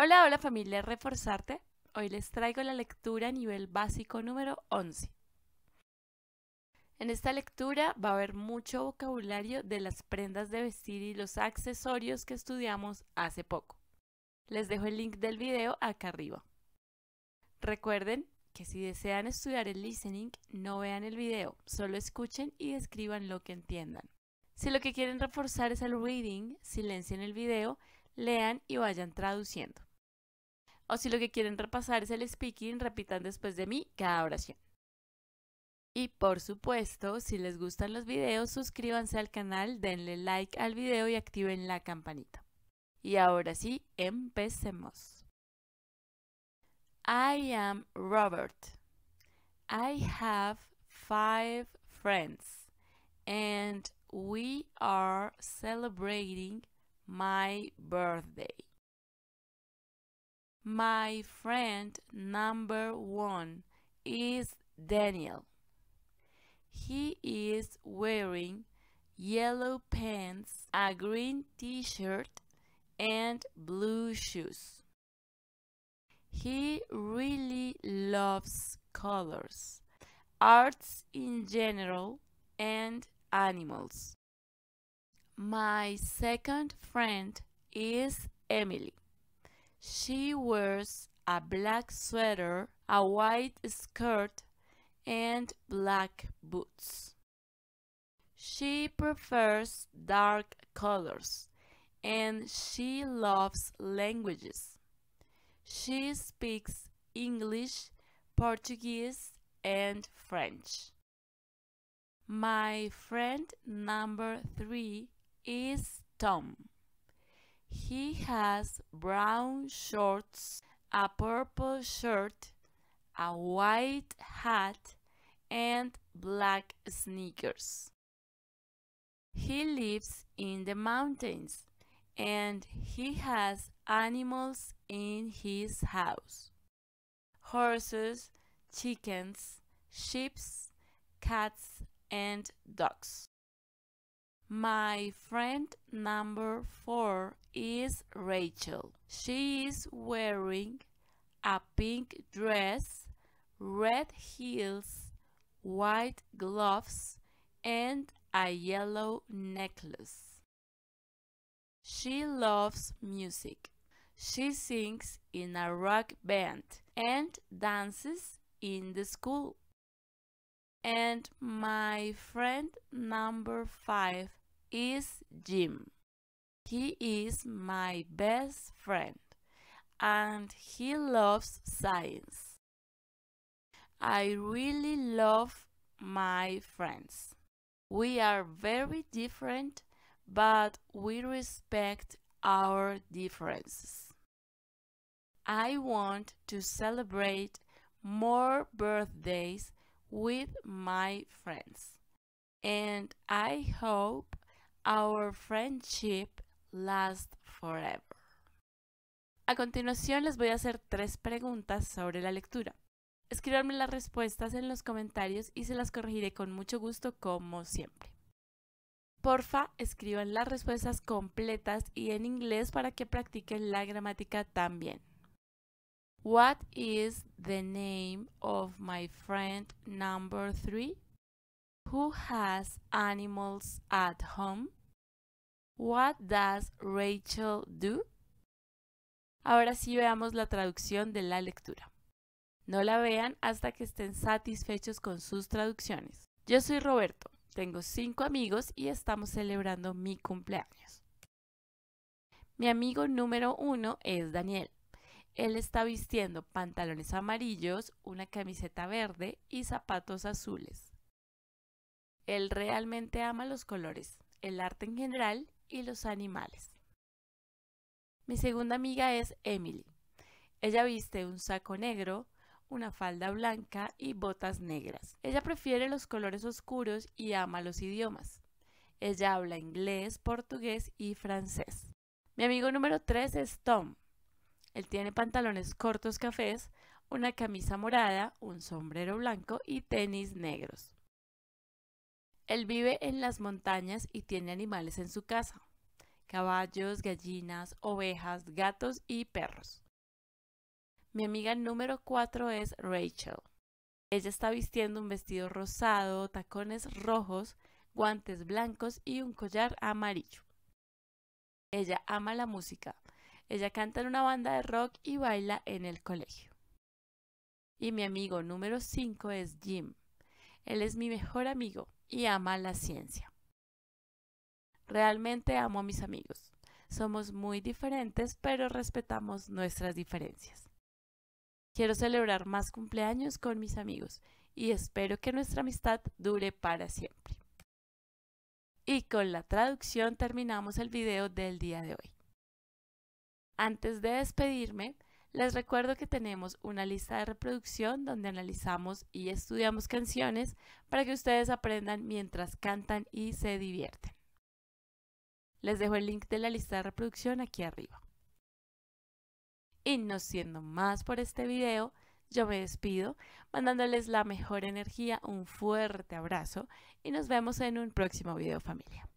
Hola, hola familia Reforzarte. Hoy les traigo la lectura nivel básico número 11. En esta lectura va a haber mucho vocabulario de las prendas de vestir y los accesorios que estudiamos hace poco. Les dejo el link del video acá arriba. Recuerden que si desean estudiar el listening, no vean el video, solo escuchen y escriban lo que entiendan. Si lo que quieren reforzar es el reading, silencien el video, lean y vayan traduciendo. O si lo que quieren repasar es el speaking, repitan después de mí cada oración. Y por supuesto, si les gustan los videos, suscríbanse al canal, denle like al video y activen la campanita. Y ahora sí, empecemos. I am Robert. I have five friends and we are celebrating my birthday. My friend number one is Daniel. He is wearing yellow pants, a green t-shirt, and blue shoes. He really loves colors, arts in general, and animals. My second friend is Emily. She wears a black sweater, a white skirt, and black boots. She prefers dark colors and she loves languages. She speaks English, Portuguese, and French. My friend number three is Tom. He has brown shorts, a purple shirt, a white hat, and black sneakers. He lives in the mountains and he has animals in his house. Horses, chickens, sheep, cats, and dogs. My friend number four is Rachel. She is wearing a pink dress, red heels, white gloves, and a yellow necklace. She loves music. She sings in a rock band and dances in the school. And my friend number five is Jim. He is my best friend and he loves science. I really love my friends. We are very different, but we respect our differences. I want to celebrate more birthdays with my friends. And I hope our friendship lasts forever. A continuación les voy a hacer tres preguntas sobre la lectura. Escribanme las respuestas en los comentarios y se las corregiré con mucho gusto como siempre. Porfa, escriban las respuestas completas y en inglés para que practiquen la gramática también. What is the name of my friend number three who has animals at home? What does Rachel do? Ahora sí veamos la traducción de la lectura. No la vean hasta que estén satisfechos con sus traducciones. Yo soy Roberto, tengo cinco amigos y estamos celebrando mi cumpleaños. Mi amigo número uno es Daniel. Él está vistiendo pantalones amarillos, una camiseta verde y zapatos azules. Él realmente ama los colores, el arte en general y los animales. Mi segunda amiga es Emily. Ella viste un saco negro, una falda blanca y botas negras. Ella prefiere los colores oscuros y ama los idiomas. Ella habla inglés, portugués y francés. Mi amigo número 3 es Tom. Él tiene pantalones cortos cafés, una camisa morada, un sombrero blanco y tenis negros. Él vive en las montañas y tiene animales en su casa, caballos, gallinas, ovejas, gatos y perros. Mi amiga número 4 es Rachel. Ella está vistiendo un vestido rosado, tacones rojos, guantes blancos y un collar amarillo. Ella ama la música, ella canta en una banda de rock y baila en el colegio. Y mi amigo número 5 es Jim. Él es mi mejor amigo y ama la ciencia. Realmente amo a mis amigos. Somos muy diferentes, pero respetamos nuestras diferencias. Quiero celebrar más cumpleaños con mis amigos y espero que nuestra amistad dure para siempre. Y con la traducción terminamos el video del día de hoy. Antes de despedirme, les recuerdo que tenemos una lista de reproducción donde analizamos y estudiamos canciones para que ustedes aprendan mientras cantan y se divierten. Les dejo el link de la lista de reproducción aquí arriba. Y no siendo más por este video, yo me despido mandándoles la mejor energía, un fuerte abrazo y nos vemos en un próximo video familia.